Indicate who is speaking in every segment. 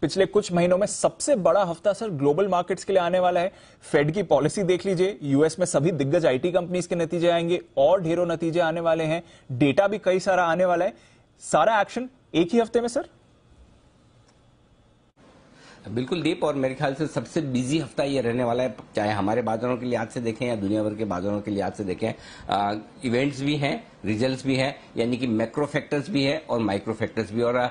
Speaker 1: पिछले कुछ महीनों में सबसे बड़ा हफ्ता सर ग्लोबल मार्केट्स के लिए आने वाला है फेड की पॉलिसी देख लीजिए यूएस में सभी दिग्गज आईटी कंपनीज के नतीजे आएंगे और ढेरों नतीजे आने वाले हैं डेटा भी कई सारा आने वाला है सारा एक्शन एक ही हफ्ते में सर
Speaker 2: बिल्कुल दीप और मेरे ख्याल से सबसे बिजी हफ्ता ये रहने वाला है चाहे हमारे बाजारों के लिहाज से देखें या दुनिया भर के बाजारों के लिहाज से देखें इवेंट्स भी हैं रिजल्ट्स भी हैं यानी कि मैक्रो फैक्टर्स भी है और माइक्रो फैक्टर्स भी और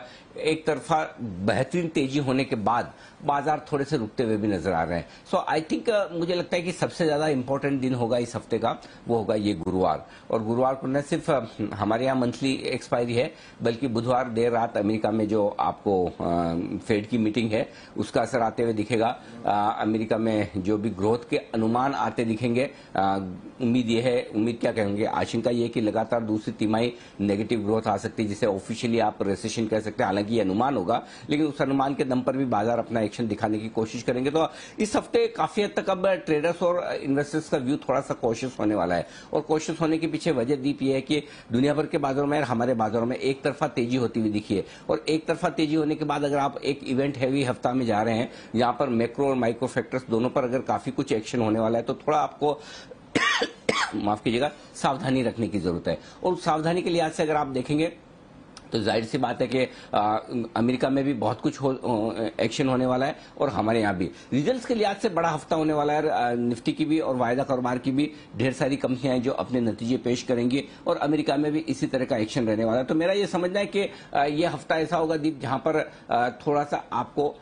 Speaker 2: एक तरफा बेहतरीन तेजी होने के बाद बाजार थोड़े से रुकते हुए भी नजर आ रहे हैं सो आई थिंक मुझे लगता है कि सबसे ज्यादा इंपॉर्टेंट दिन होगा इस हफ्ते का वो होगा ये गुरुवार और गुरुवार को न सिर्फ हमारे यहाँ मंथली एक्सपायरी है बल्कि बुधवार देर रात अमेरिका में जो आपको फेड की मीटिंग है उसका असर आते हुए दिखेगा अमेरिका में जो भी ग्रोथ के अनुमान आते दिखेंगे उम्मीद ये है उम्मीद क्या कहेंगे आशंका ये कि लगातार लगातार दूसरी तिमाही नेगेटिव ग्रोथ आ सकती है जिसे ऑफिशियली आप रेसेशन कह सकते हैं हालांकि ये अनुमान होगा लेकिन उस अनुमान के दम पर भी बाजार अपना एक्शन दिखाने की कोशिश करेंगे तो इस हफ्ते काफी हद तक अब ट्रेडर्स और इन्वेस्टर्स का व्यू थोड़ा सा कोशिश होने वाला है और कोशिश होने के पीछे वजह दीप यह है कि दुनिया भर के बाजारों में हमारे बाजारों में एक तरफा तेजी होती हुई दिखी है और एक तरफा तेजी होने के बाद अगर आप एक इवेंट हैवी हफ्ता में जा रहे हैं यहां पर मैक्रो और माइक्रो फैक्टर्स दोनों पर अगर काफी कुछ एक्शन होने वाला है तो थोड़ा आपको माफ कीजिएगा सावधानी रखने की जरूरत है और सावधानी के लिहाज से अगर आप देखेंगे तो जाहिर सी बात है कि आ, अमेरिका में भी बहुत कुछ हो, एक्शन होने वाला है और हमारे यहाँ भी रिजल्ट्स के लिहाज से बड़ा हफ्ता होने वाला है निफ्टी की भी और वायदा कारोबार की भी ढेर सारी कंपनियां हैं जो अपने नतीजे पेश करेंगी और अमेरिका में भी इसी तरह का एक्शन रहने वाला है तो मेरा ये समझना है कि ये हफ्ता ऐसा होगा दीप जहां पर थोड़ा सा आपको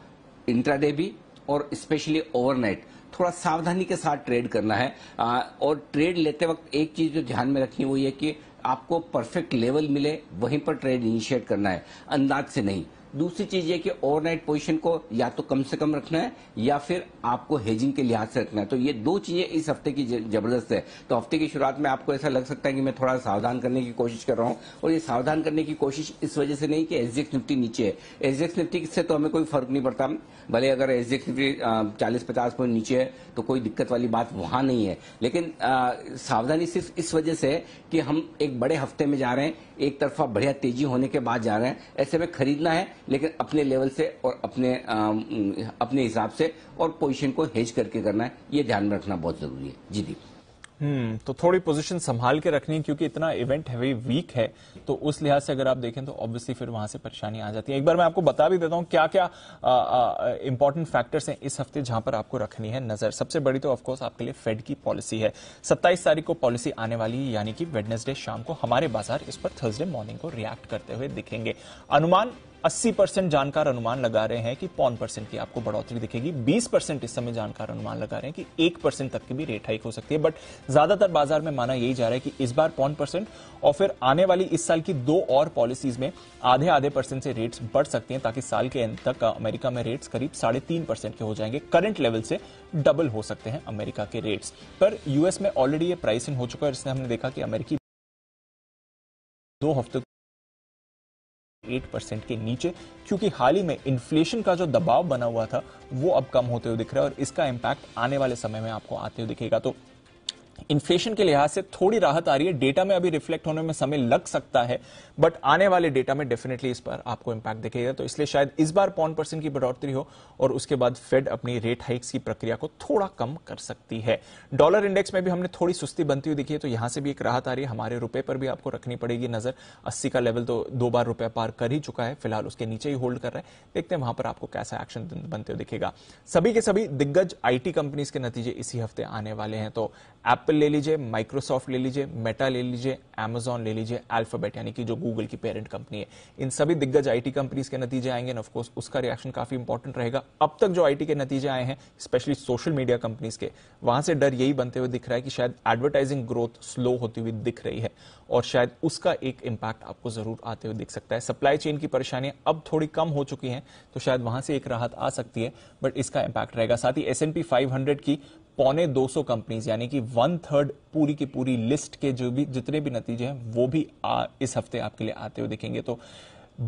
Speaker 2: इंट्राडे भी और स्पेशली ओवरनाइट थोड़ा सावधानी के साथ ट्रेड करना है आ, और ट्रेड लेते वक्त एक चीज जो ध्यान में रखनी वो ये कि आपको परफेक्ट लेवल मिले वहीं पर ट्रेड इनिशिएट करना है अंदाज से नहीं दूसरी चीज ये कि ओवरनाइट पोजीशन को या तो कम से कम रखना है या फिर आपको हेजिंग के लिहाज से रखना है तो ये दो चीजें इस हफ्ते की जबरदस्त है तो हफ्ते की शुरुआत में आपको ऐसा लग सकता है कि मैं थोड़ा सावधान करने की कोशिश कर रहा हूं और ये सावधान करने की कोशिश इस वजह से नहीं कि एसडीएक्स निफ्टी नीचे है एसडीएक्स निफ्टी से तो हमें कोई फर्क नहीं पड़ता भले अगर एसडीएक्स निफ्टी चालीस पचास पॉइंट नीचे है तो कोई दिक्कत वाली बात वहां नहीं है लेकिन सावधानी सिर्फ इस वजह से कि हम एक बड़े हफ्ते में जा रहे हैं एक तरफा बढ़िया तेजी होने के बाद जा रहे हैं ऐसे में खरीदना है लेकिन अपने लेवल से और अपने आ, अपने हिसाब से और पोजीशन को हेज करके करना है ये ध्यान में रखना
Speaker 1: बहुत जरूरी है जी दीप हम्म तो थोड़ी पोजीशन संभाल के रखनी है क्योंकि इतना इवेंट है वीक है तो उस लिहाज से अगर आप देखें तो ऑब्वियसली फिर वहां से परेशानी आ जाती है एक बार मैं आपको बता भी देता हूं क्या क्या इंपॉर्टेंट फैक्टर्स हैं इस हफ्ते जहां पर आपको रखनी है नजर सबसे बड़ी तो ऑफकोर्स आपके लिए फेड की पॉलिसी है सत्ताईस तारीख को पॉलिसी आने वाली है यानी कि वेडनेसडे शाम को हमारे बाजार इस पर थर्सडे मॉर्निंग को रिएक्ट करते हुए दिखेंगे अनुमान अस्सी परसेंट जानकार अनुमान लगा रहे हैं कि पौन परसेंट की आपको बढ़ोतरी दिखेगी बीस परसेंट इस समय जानकार अनुमान लगा रहे हैं कि एक परसेंट तक की भी रेट हाइक हो सकती है बट ज्यादातर बाजार में माना यही जा रहा है कि इस बार पौन परसेंट और फिर आने वाली इस साल की दो और पॉलिसीज में आधे आधे परसेंट से रेट्स बढ़ सकते हैं ताकि साल के अंत तक अमेरिका में रेट्स करीब साढ़े तीन परसेंट के हो जाएंगे करंट लेवल से डबल हो सकते हैं अमेरिका के रेट्स पर यूएस में ऑलरेडी ये प्राइसिंग हो चुका है जिसने हमने देखा कि अमेरिकी दो हफ्ते एट परसेंट के नीचे क्योंकि हाल ही में इन्फ्लेशन का जो दबाव बना हुआ था वो अब कम होते हुए दिख रहा है और इसका इम्पैक्ट आने वाले समय में आपको आते हुए दिखेगा तो इन्फ्लेशन के लिहाज से थोड़ी राहत आ रही है डेटा में अभी रिफ्लेक्ट होने में समय लग सकता है बट आने वाले डेटा में डेफिनेटली इस पर आपको इंपैक्ट दिखेगा तो इसलिए शायद इस बार पौन परसेंट की बढ़ोतरी हो और उसके बाद फेड अपनी रेट हाइक्स की प्रक्रिया को थोड़ा कम कर सकती है डॉलर इंडेक्स में भी हमने थोड़ी सुस्ती बनती हुई दिखी है तो यहां से भी एक राहत आ रही है हमारे रुपए पर भी आपको रखनी पड़ेगी नजर अस्सी का लेवल तो दो बार रुपया पार कर ही चुका है फिलहाल उसके नीचे ही होल्ड कर रहा है देखते हैं वहां पर आपको कैसा एक्शन बनते हुए दिखेगा सभी के सभी दिग्गज आईटी कंपनीज के नतीजे इसी हफ्ते आने वाले हैं तो एप्पल एप्पल ले लीजिए माइक्रोसॉफ्ट ले लीजिए मेटा ले लीजिए एमेजॉन ले लीजिए अल्फाबेट यानी कि जो गूगल की पेरेंट कंपनी है इन सभी दिग्गज आईटी कंपनीज के नतीजे आएंगे एंड ऑफकोर्स उसका रिएक्शन काफी इंपॉर्टेंट रहेगा अब तक जो आईटी के नतीजे आए हैं स्पेशली सोशल मीडिया कंपनीज के वहां से डर यही बनते हुए दिख रहा है कि शायद एडवर्टाइजिंग ग्रोथ स्लो होती हुई दिख रही है और शायद उसका एक इंपैक्ट आपको जरूर आते हुए दिख सकता है सप्लाई चेन की परेशानियां अब थोड़ी कम हो चुकी हैं तो शायद वहां से एक राहत आ सकती है बट इसका इंपैक्ट रहेगा साथ ही एस एन की पौने 200 कंपनीज यानी कि वन थर्ड पूरी की पूरी लिस्ट के जो भी जितने भी नतीजे हैं वो भी आ, इस हफ्ते आपके लिए आते हुए दिखेंगे तो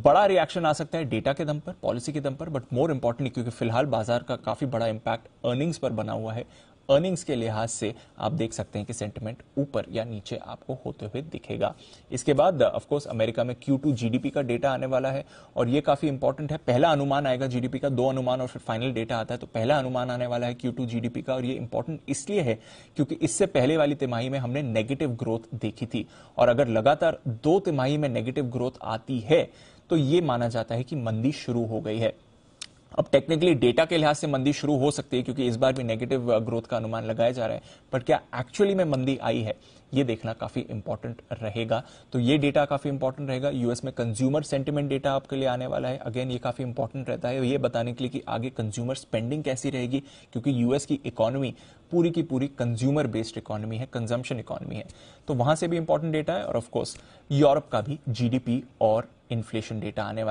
Speaker 1: बड़ा रिएक्शन आ सकता है डेटा के दम पर पॉलिसी के दम पर बट मोर इंपॉर्टेंटली क्योंकि फिलहाल बाजार का काफी बड़ा इंपैक्ट अर्निंग्स पर बना हुआ है अर्निंग्स के लिहाज से आप देख सकते हैं कि सेंटिमेंट ऊपर या नीचे आपको होते हुए दिखेगा इसके बाद ऑफकोर्स अमेरिका में क्यू टू जीडीपी का डेटा आने वाला है और ये काफी इंपॉर्टेंट है पहला अनुमान आएगा जीडीपी का दो अनुमान और फिर फाइनल डेटा आता है तो पहला अनुमान आने वाला है क्यू टू जीडीपी का और ये इंपॉर्टेंट इसलिए है क्योंकि इससे पहले वाली तिमाही में हमने नेगेटिव ग्रोथ देखी थी और अगर लगातार दो तिमाही में नेगेटिव ग्रोथ आती है तो ये माना जाता है कि मंदी शुरू हो गई है अब टेक्निकली डेटा के लिहाज से मंदी शुरू हो सकती है क्योंकि इस बार भी नेगेटिव ग्रोथ uh, का अनुमान लगाया जा रहा है बट क्या एक्चुअली में मंदी आई है ये देखना काफी इंपॉर्टेंट रहेगा तो ये डेटा काफी इंपॉर्टेंट रहेगा यूएस में कंज्यूमर सेंटिमेंट डेटा आपके लिए आने वाला है अगेन ये काफी इंपॉर्टेंट रहता है ये बताने के लिए कि आगे कंज्यूमर स्पेंडिंग कैसी रहेगी क्योंकि यूएस की इकोनॉमी पूरी की पूरी कंज्यूमर बेस्ड इकोनॉमी है कंजम्पशन इकोनॉमी है तो वहां से भी इंपॉर्टेंट डेटा है और ऑफकोर्स यूरोप का भी जीडीपी और इन्फ्लेशन डेटा आने वाला